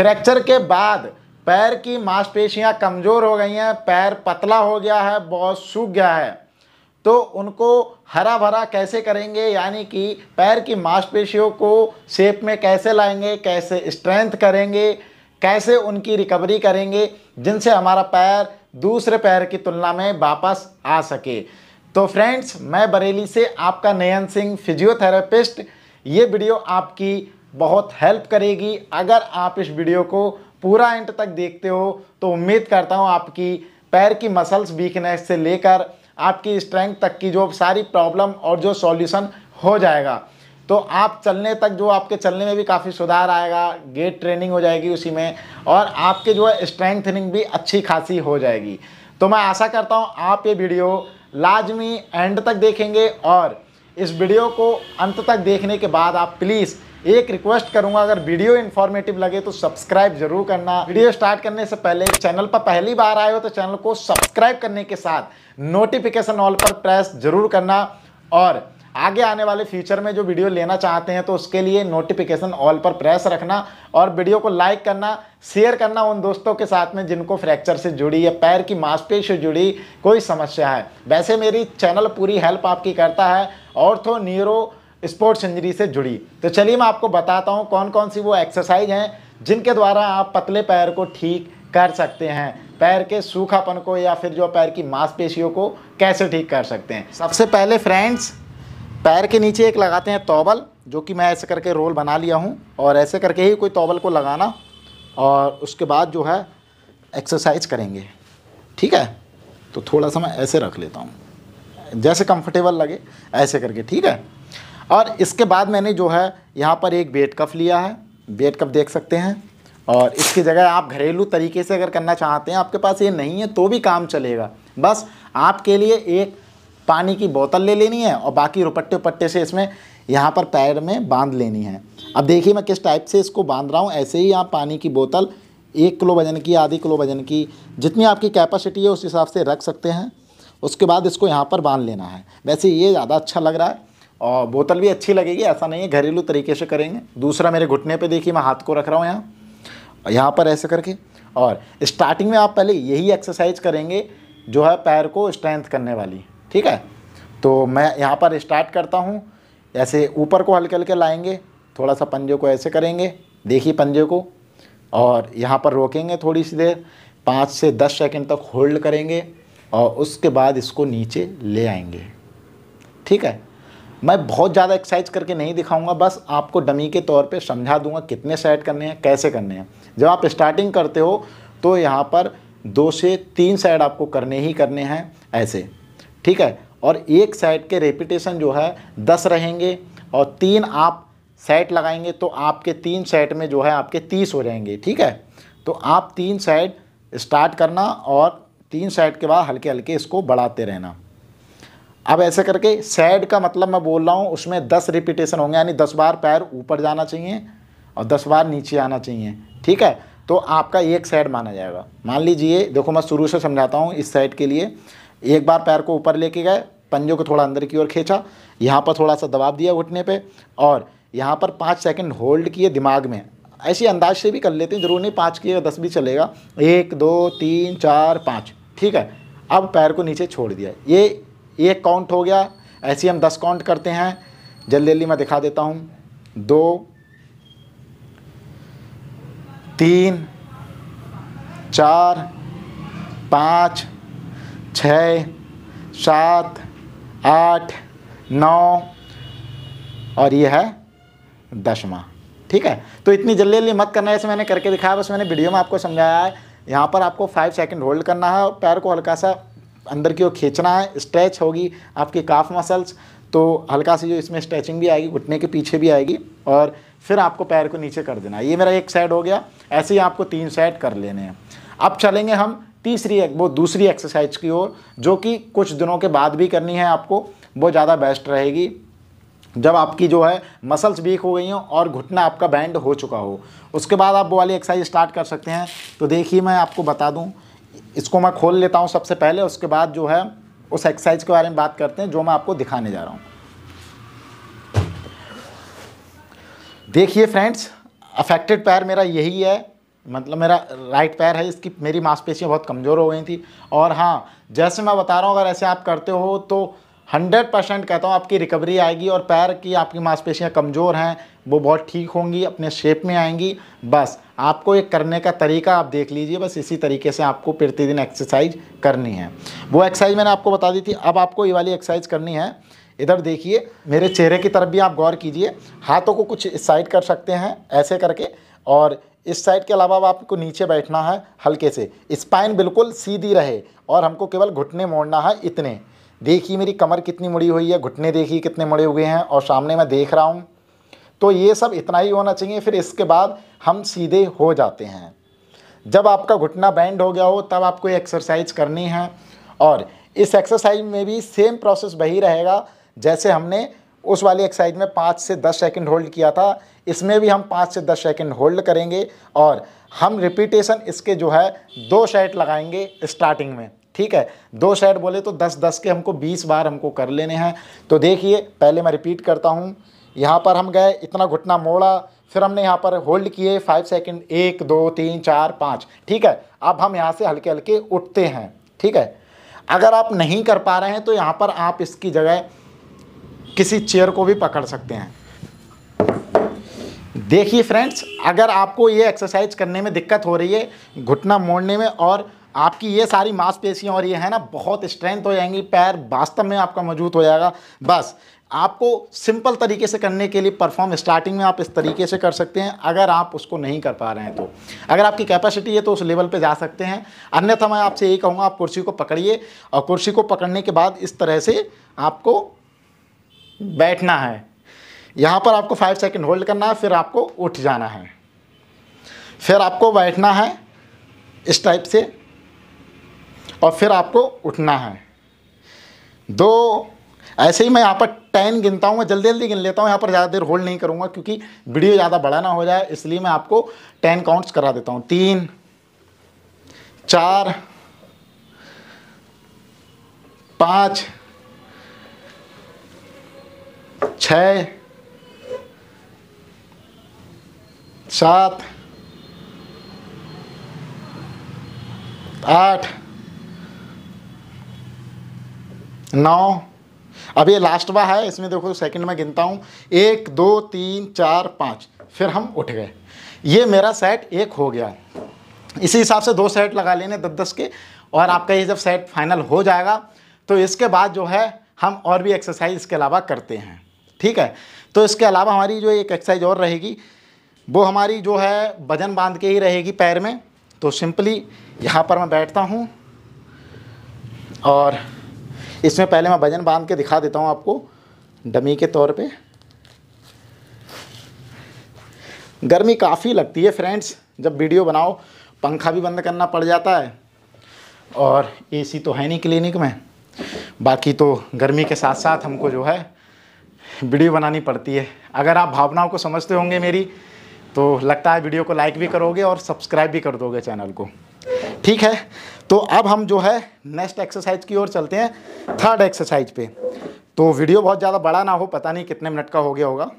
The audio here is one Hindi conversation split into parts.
फ्रैक्चर के बाद पैर की मांसपेशियां कमज़ोर हो गई हैं पैर पतला हो गया है बहुत सूख गया है तो उनको हरा भरा कैसे करेंगे यानी कि पैर की मांसपेशियों को शेप में कैसे लाएंगे कैसे स्ट्रेंथ करेंगे कैसे उनकी रिकवरी करेंगे जिनसे हमारा पैर दूसरे पैर की तुलना में वापस आ सके तो फ्रेंड्स मैं बरेली से आपका नयन सिंह फिजियोथेरापिस्ट ये वीडियो आपकी बहुत हेल्प करेगी अगर आप इस वीडियो को पूरा एंड तक देखते हो तो उम्मीद करता हूँ आपकी पैर की मसल्स वीकनेस से लेकर आपकी स्ट्रेंथ तक की जो सारी प्रॉब्लम और जो सॉल्यूशन हो जाएगा तो आप चलने तक जो आपके चलने में भी काफ़ी सुधार आएगा गेट ट्रेनिंग हो जाएगी उसी में और आपके जो है स्ट्रेंथनिंग भी अच्छी खासी हो जाएगी तो मैं आशा करता हूँ आप ये वीडियो लाजमी एंड तक देखेंगे और इस वीडियो को अंत तक देखने के बाद आप प्लीज़ एक रिक्वेस्ट करूंगा अगर वीडियो इन्फॉर्मेटिव लगे तो सब्सक्राइब जरूर करना वीडियो स्टार्ट करने से पहले चैनल पर पहली बार आए हो तो चैनल को सब्सक्राइब करने के साथ नोटिफिकेशन ऑल पर प्रेस जरूर करना और आगे आने वाले फ्यूचर में जो वीडियो लेना चाहते हैं तो उसके लिए नोटिफिकेशन ऑल पर प्रेस रखना और वीडियो को लाइक करना शेयर करना उन दोस्तों के साथ में जिनको फ्रैक्चर से जुड़ी या पैर की मांसपेश से जुड़ी कोई समस्या है वैसे मेरी चैनल पूरी हेल्प आपकी करता है ऑर्थो न्यूरो स्पोर्ट्स इंजरी से जुड़ी तो चलिए मैं आपको बताता हूँ कौन कौन सी वो एक्सरसाइज हैं जिनके द्वारा आप पतले पैर को ठीक कर सकते हैं पैर के सूखापन को या फिर जो पैर की मांसपेशियों को कैसे ठीक कर सकते हैं सबसे पहले फ्रेंड्स पैर के नीचे एक लगाते हैं तोबल जो कि मैं ऐसे करके रोल बना लिया हूँ और ऐसे करके ही कोई तोबल को लगाना और उसके बाद जो है एक्सरसाइज करेंगे ठीक है तो थोड़ा सा मैं ऐसे रख लेता हूँ जैसे कंफर्टेबल लगे ऐसे करके ठीक है और इसके बाद मैंने जो है यहाँ पर एक बेड कप लिया है बेड कप देख सकते हैं और इसकी जगह आप घरेलू तरीके से अगर करना चाहते हैं आपके पास ये नहीं है तो भी काम चलेगा बस आपके लिए एक पानी की बोतल ले लेनी है और बाकी रुपट्टे उपट्टे से इसमें यहाँ पर पैर में बांध लेनी है अब देखिए मैं किस टाइप से इसको बांध रहा हूँ ऐसे ही आप पानी की बोतल एक किलो वजन की आधी किलो वजन की जितनी आपकी कैपेसिटी है उस हिसाब से रख सकते हैं उसके बाद इसको यहाँ पर बांध लेना है वैसे ये ज़्यादा अच्छा लग रहा है और बोतल भी अच्छी लगेगी ऐसा नहीं है घरेलू तरीके से करेंगे दूसरा मेरे घुटने पे देखिए मैं हाथ को रख रहा हूँ यहाँ यहाँ पर ऐसे करके और स्टार्टिंग में आप पहले यही एक्सरसाइज करेंगे जो है पैर को स्ट्रेंथ करने वाली ठीक है तो मैं यहाँ पर स्टार्ट करता हूँ ऐसे ऊपर को हल्के हल्के लाएँगे थोड़ा सा पंजे को ऐसे करेंगे देखिए पंजे को और यहाँ पर रोकेंगे थोड़ी सी देर पाँच से दस सेकेंड तक होल्ड करेंगे और उसके बाद इसको नीचे ले आएंगे ठीक है मैं बहुत ज़्यादा एक्सरसाइज करके नहीं दिखाऊंगा बस आपको डमी के तौर पे समझा दूंगा कितने सेट करने हैं कैसे करने हैं जब आप स्टार्टिंग करते हो तो यहाँ पर दो से तीन साइड आपको करने ही करने हैं ऐसे ठीक है और एक साइड के रेपिटेशन जो है दस रहेंगे और तीन आप सेट लगाएंगे तो आपके तीन सेट में जो है आपके तीस हो जाएंगे ठीक है तो आप तीन साइड स्टार्ट करना और तीन साइड के बाद हल्के हल्के इसको बढ़ाते रहना अब ऐसे करके सैड का मतलब मैं बोल रहा हूँ उसमें दस रिपीटेशन होंगे यानी दस बार पैर ऊपर जाना चाहिए और दस बार नीचे आना चाहिए ठीक है तो आपका एक सैड माना जाएगा मान लीजिए देखो मैं शुरू से समझाता हूँ इस साइड के लिए एक बार पैर को ऊपर लेके गए पंजों को थोड़ा अंदर की ओर खींचा यहाँ पर थोड़ा सा दबाव दिया घुटने पे और यहाँ पर पाँच सेकंड होल्ड किए दिमाग में ऐसे अंदाज से भी कर लेते हैं जरूर नहीं पाँच किए दस भी चलेगा एक दो तीन चार पाँच ठीक है अब पैर को नीचे छोड़ दिया ये एक काउंट हो गया ऐसे हम दस काउंट करते हैं जल्दी जल्दी मैं दिखा देता हूँ दो तीन चार पाँच छ सात आठ नौ और ये है दसवा ठीक है तो इतनी जल्दी जल्दी मत करना है ऐसे मैंने करके दिखाया बस मैंने वीडियो में आपको समझाया है यहाँ पर आपको फाइव सेकंड होल्ड करना है और पैर को हल्का सा अंदर की ओर खींचना है स्ट्रेच होगी आपके काफ मसल्स तो हल्का सी जो इसमें स्ट्रेचिंग भी आएगी घुटने के पीछे भी आएगी और फिर आपको पैर को नीचे कर देना ये मेरा एक सेट हो गया ऐसे ही आपको तीन सेट कर लेने हैं अब चलेंगे हम तीसरी एक वो दूसरी एक्सरसाइज की ओर जो कि कुछ दिनों के बाद भी करनी है आपको वो ज़्यादा बेस्ट रहेगी जब आपकी जो है मसल्स वीक हो गई हो और घुटना आपका बैंड हो चुका हो उसके बाद आप वो वाली एक्सरसाइज स्टार्ट कर सकते हैं तो देखिए मैं आपको बता दूँ इसको मैं खोल लेता हूँ सबसे पहले उसके बाद जो है उस एक्सरसाइज के बारे में बात करते हैं जो मैं आपको दिखाने जा रहा हूँ देखिए फ्रेंड्स अफेक्टेड पैर मेरा यही है मतलब मेरा राइट पैर है इसकी मेरी मांसपेशियाँ बहुत कमज़ोर हो गई थी और हाँ जैसे मैं बता रहा हूँ अगर ऐसे आप करते हो तो हंड्रेड परसेंट कहता हूँ आपकी रिकवरी आएगी और पैर की आपकी मांसपेशियाँ कमज़ोर हैं वो बहुत ठीक होंगी अपने शेप में आएंगी बस आपको एक करने का तरीका आप देख लीजिए बस इसी तरीके से आपको प्रतिदिन एक्सरसाइज करनी है वो एक्सरसाइज मैंने आपको बता दी थी अब आपको ये वाली एक्सरसाइज करनी है इधर देखिए मेरे चेहरे की तरफ भी आप गौर कीजिए हाथों को कुछ इस साइड कर सकते हैं ऐसे करके और इस साइड के अलावा आपको नीचे बैठना है हल्के से स्पाइन बिल्कुल सीधी रहे और हमको केवल घुटने मोड़ना है इतने देखिए मेरी कमर कितनी मुड़ी हुई है घुटने देखिए कितने मुड़े हुए हैं और सामने मैं देख रहा हूँ तो ये सब इतना ही होना चाहिए फिर इसके बाद हम सीधे हो जाते हैं जब आपका घुटना बैंड हो गया हो तब आपको एक्सरसाइज करनी है और इस एक्सरसाइज में भी सेम प्रोसेस वही रहेगा जैसे हमने उस वाली एक्सरसाइज में पाँच से दस सेकंड होल्ड किया था इसमें भी हम पाँच से दस सेकंड होल्ड करेंगे और हम रिपीटेशन इसके जो है दो शर्ट लगाएंगे स्टार्टिंग में ठीक है दो सेट बोले तो दस दस के हमको बीस बार हमको कर लेने हैं तो देखिए पहले मैं रिपीट करता हूँ यहाँ पर हम गए इतना घुटना मोड़ा फिर हमने यहाँ पर होल्ड किए फाइव सेकेंड एक दो तीन चार पाँच ठीक है अब हम यहाँ से हल्के हल्के उठते हैं ठीक है अगर आप नहीं कर पा रहे हैं तो यहाँ पर आप इसकी जगह किसी चेयर को भी पकड़ सकते हैं देखिए फ्रेंड्स अगर आपको ये एक्सरसाइज करने में दिक्कत हो रही है घुटना मोड़ने में और आपकी ये सारी मांसपेशियाँ और ये है ना बहुत स्ट्रेंथ हो जाएंगी पैर वास्तव में आपका मजबूत हो जाएगा बस आपको सिंपल तरीके से करने के लिए परफॉर्म स्टार्टिंग में आप इस तरीके से कर सकते हैं अगर आप उसको नहीं कर पा रहे हैं तो अगर आपकी कैपेसिटी है तो उस लेवल पे जा सकते हैं अन्यथा मैं आपसे यही कहूँगा आप कुर्सी को पकड़िए और कुर्सी को पकड़ने के बाद इस तरह से आपको बैठना है यहाँ पर आपको फाइव सेकेंड होल्ड करना है फिर आपको उठ जाना है फिर आपको बैठना है इस टाइप से और फिर आपको उठना है दो ऐसे ही मैं यहाँ पर टेन गिनता हूँ मैं जल्दी जल्दी गिन लेता हूँ यहाँ पर ज़्यादा देर होल्ड नहीं करूँगा क्योंकि वीडियो ज़्यादा बड़ा ना हो जाए इसलिए मैं आपको टेन काउंट्स करा देता हूँ तीन चार पाँच छ सात आठ नौ अब ये लास्टवा है इसमें देखो सेकंड में गिनता हूँ एक दो तीन चार पाँच फिर हम उठ गए ये मेरा सेट एक हो गया इसी हिसाब से दो सेट लगा लेने दस दस के और आपका ये जब सेट फाइनल हो जाएगा तो इसके बाद जो है हम और भी एक्सरसाइज इसके अलावा करते हैं ठीक है तो इसके अलावा हमारी जो एक एक्सरसाइज और रहेगी वो हमारी जो है वजन बांध के ही रहेगी पैर में तो सिंपली यहाँ पर मैं बैठता हूँ और इसमें पहले मैं वजन बांध के दिखा देता हूँ आपको डमी के तौर पे गर्मी काफ़ी लगती है फ्रेंड्स जब वीडियो बनाओ पंखा भी बंद करना पड़ जाता है और एसी तो है नहीं क्लिनिक में बाकी तो गर्मी के साथ साथ हमको जो है वीडियो बनानी पड़ती है अगर आप भावनाओं को समझते होंगे मेरी तो लगता है वीडियो को लाइक भी करोगे और सब्सक्राइब भी कर दोगे चैनल को ठीक है तो अब हम जो है नेक्स्ट एक्सरसाइज की ओर चलते हैं थर्ड एक्सरसाइज पे तो वीडियो बहुत ज़्यादा बड़ा ना हो पता नहीं कितने मिनट का हो गया होगा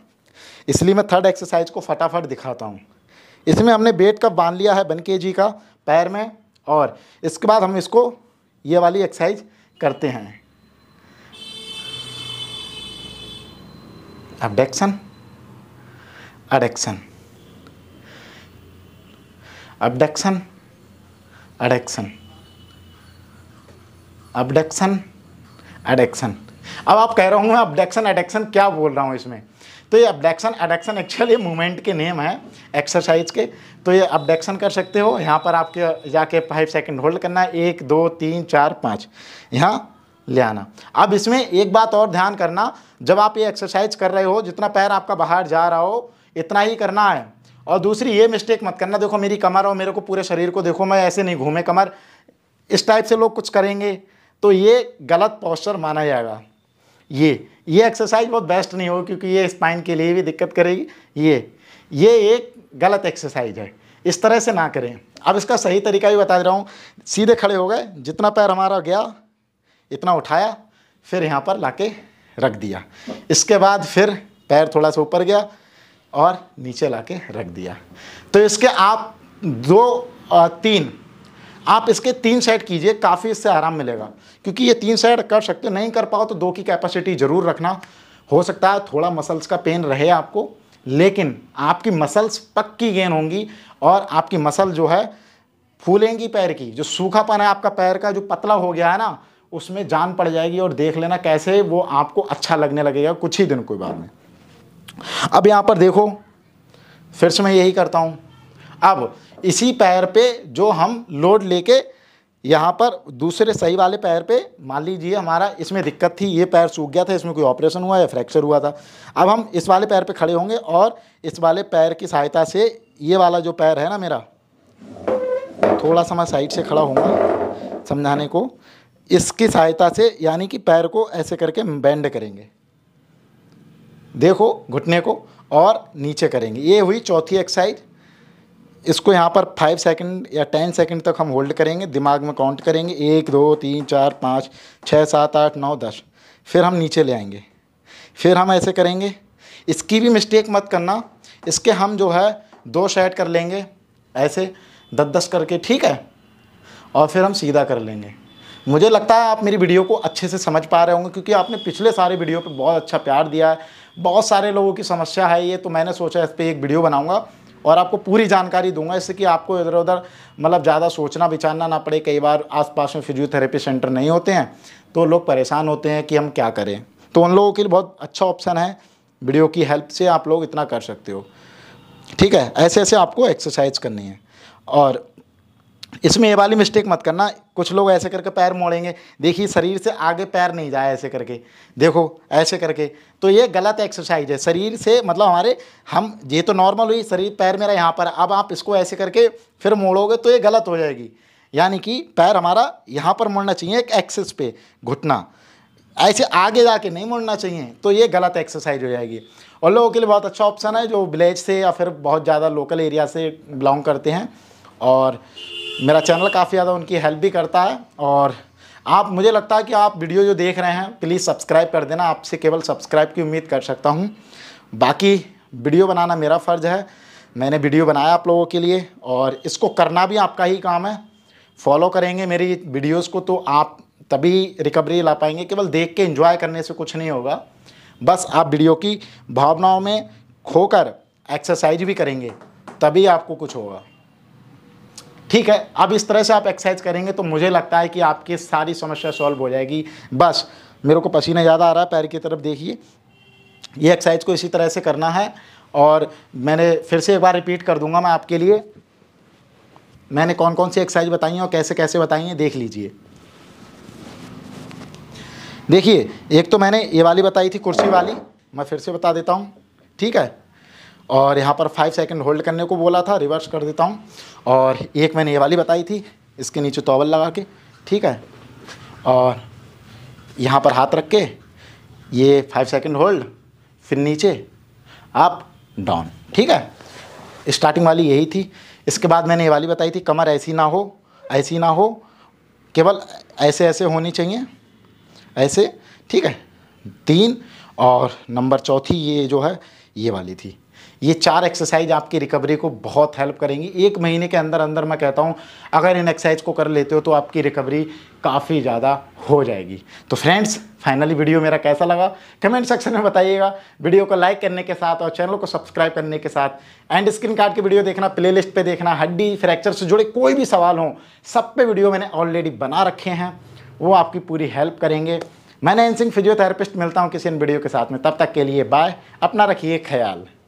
इसलिए मैं थर्ड एक्सरसाइज को फटाफट दिखाता हूँ इसमें हमने बेट कप बांध लिया है बन के जी का पैर में और इसके बाद हम इसको ये वाली एक्सरसाइज करते हैं अबडेक्शन अडेक्शन अबडेक्शन अडेक्शन अबडक्शन एडेक्शन अब आप कह रहे होंगे अबडक्शन एडेक्शन क्या बोल रहा हूँ इसमें तो ये अबडक्शन एडेक्शन एक्चुअली मूवमेंट के नेम है एक्सरसाइज के तो ये अबडक्शन कर सकते हो यहाँ पर आपके जाके फाइव सेकंड होल्ड करना है एक दो तीन चार पाँच यहाँ ले आना अब इसमें एक बात और ध्यान करना जब आप ये एक्सरसाइज कर रहे हो जितना पैर आपका बाहर जा रहा हो इतना ही करना है और दूसरी ये मिस्टेक मत करना देखो मेरी कमर और मेरे को पूरे शरीर को देखो मैं ऐसे नहीं घूमे कमर इस टाइप से लोग कुछ करेंगे तो ये गलत पॉस्चर माना जाएगा ये ये एक्सरसाइज बहुत बेस्ट नहीं हो क्योंकि ये स्पाइन के लिए भी दिक्कत करेगी ये ये एक गलत एक्सरसाइज है इस तरह से ना करें अब इसका सही तरीका भी बता दे रहा हूँ सीधे खड़े हो गए जितना पैर हमारा गया इतना उठाया फिर यहाँ पर लाके रख दिया इसके बाद फिर पैर थोड़ा सा ऊपर गया और नीचे ला के रख दिया तो इसके आप दो तीन आप इसके तीन सेट कीजिए काफ़ी इससे आराम मिलेगा क्योंकि ये तीन सेट कर सकते हो नहीं कर पाओ तो दो की कैपेसिटी ज़रूर रखना हो सकता है थोड़ा मसल्स का पेन रहे आपको लेकिन आपकी मसल्स पक्की गेन होंगी और आपकी मसल जो है फूलेंगी पैर की जो सूखापन है आपका पैर का जो पतला हो गया है ना उसमें जान पड़ जाएगी और देख लेना कैसे वो आपको अच्छा लगने लगेगा कुछ ही दिन कोई बाद में अब यहाँ पर देखो फिर से मैं यही करता हूँ अब इसी पैर पे जो हम लोड लेके यहाँ पर दूसरे सही वाले पैर पे मान लीजिए हमारा इसमें दिक्कत थी ये पैर सूख गया था इसमें कोई ऑपरेशन हुआ या फ्रैक्चर हुआ था अब हम इस वाले पैर पे खड़े होंगे और इस वाले पैर की सहायता से ये वाला जो पैर है ना मेरा थोड़ा सा मैं साइड से खड़ा होऊंगा समझाने को इसकी सहायता से यानी कि पैर को ऐसे करके बैंड करेंगे देखो घुटने को और नीचे करेंगे ये हुई चौथी एक्सरसाइज इसको यहाँ पर फाइव सेकंड या टेन सेकंड तक हम होल्ड करेंगे दिमाग में काउंट करेंगे एक दो तीन चार पाँच छः सात आठ नौ दस फिर हम नीचे ले आएंगे फिर हम ऐसे करेंगे इसकी भी मिस्टेक मत करना इसके हम जो है दो सेट कर लेंगे ऐसे दस दस करके ठीक है और फिर हम सीधा कर लेंगे मुझे लगता है आप मेरी वीडियो को अच्छे से समझ पा रहे होंगे क्योंकि आपने पिछले सारे वीडियो पर बहुत अच्छा प्यार दिया है बहुत सारे लोगों की समस्या है ये तो मैंने सोचा इस पर एक वीडियो बनाऊँगा और आपको पूरी जानकारी दूंगा इससे कि आपको इधर उधर मतलब ज़्यादा सोचना विचारना ना पड़े कई बार आसपास में फिजियोथेरेपी सेंटर नहीं होते हैं तो लोग परेशान होते हैं कि हम क्या करें तो उन लोगों के लिए बहुत अच्छा ऑप्शन है वीडियो की हेल्प से आप लोग इतना कर सकते हो ठीक है ऐसे ऐसे आपको एक्सरसाइज करनी है और इसमें ये वाली मिस्टेक मत करना कुछ लोग ऐसे करके पैर मोड़ेंगे देखिए शरीर से आगे पैर नहीं जाए ऐसे करके देखो ऐसे करके तो ये गलत एक्सरसाइज है शरीर से मतलब हमारे हम ये तो नॉर्मल हुई शरीर पैर मेरा यहाँ पर अब आप इसको ऐसे करके फिर मोड़ोगे तो ये गलत हो जाएगी यानी कि पैर हमारा यहाँ पर मुड़ना चाहिए एक एक्सेस पे घुटना ऐसे आगे जाके नहीं मुड़ना चाहिए तो ये गलत एक्सरसाइज हो जाएगी और लोगों के लिए बहुत अच्छा ऑप्शन है जो विलेज से या फिर बहुत ज़्यादा लोकल एरिया से बिलोंग करते हैं और मेरा चैनल काफ़ी ज़्यादा उनकी हेल्प भी करता है और आप मुझे लगता है कि आप वीडियो जो देख रहे हैं प्लीज़ सब्सक्राइब कर देना आपसे केवल सब्सक्राइब की उम्मीद कर सकता हूँ बाकी वीडियो बनाना मेरा फ़र्ज़ है मैंने वीडियो बनाया आप लोगों के लिए और इसको करना भी आपका ही काम है फॉलो करेंगे मेरी वीडियोस को तो आप तभी रिकवरी ला पाएंगे केवल देख के एंजॉय करने से कुछ नहीं होगा बस आप वीडियो की भावनाओं में खोकर एक्सरसाइज भी करेंगे तभी आपको कुछ होगा ठीक है अब इस तरह से आप एक्सरसाइज करेंगे तो मुझे लगता है कि आपकी सारी समस्या सॉल्व हो जाएगी बस मेरे को पसीना ज़्यादा आ रहा है पैर की तरफ देखिए ये एक्सरसाइज को इसी तरह से करना है और मैंने फिर से एक बार रिपीट कर दूंगा मैं आपके लिए मैंने कौन कौन सी एक्सरसाइज बताई हैं और कैसे कैसे बताई हैं देख लीजिए देखिए एक तो मैंने ये वाली बताई थी कुर्सी वाली मैं फिर से बता देता हूँ ठीक है और यहाँ पर फाइव सेकेंड होल्ड करने को बोला था रिवर्स कर देता हूँ और एक मैंने ये वाली बताई थी इसके नीचे तोवल लगा के ठीक है और यहाँ पर हाथ रख के ये फाइव सेकेंड होल्ड फिर नीचे आप डाउन ठीक है स्टार्टिंग वाली यही थी इसके बाद मैंने ये वाली बताई थी कमर ऐसी ना हो ऐसी ना हो केवल ऐसे ऐसे होनी चाहिए ऐसे ठीक है तीन और नंबर चौथी ये जो है ये वाली थी ये चार एक्सरसाइज आपकी रिकवरी को बहुत हेल्प करेंगी एक महीने के अंदर अंदर मैं कहता हूँ अगर इन एक्सरसाइज को कर लेते हो तो आपकी रिकवरी काफ़ी ज़्यादा हो जाएगी तो फ्रेंड्स फाइनली वीडियो मेरा कैसा लगा कमेंट सेक्शन में बताइएगा वीडियो को लाइक करने के साथ और चैनल को सब्सक्राइब करने के साथ एंड स्क्रीन कार्ड की वीडियो देखना प्लेलिस्ट पे देखना हड्डी फ्रैक्चर से जुड़े कोई भी सवाल हो सब पे वीडियो मैंने ऑलरेडी बना रखे हैं वो आपकी पूरी हेल्प करेंगे मैं नैन सिंह फिजियोथेरापिस्ट मिलता हूँ किसी इन वीडियो के साथ में तब तक के लिए बाय अपना रखिए ख्याल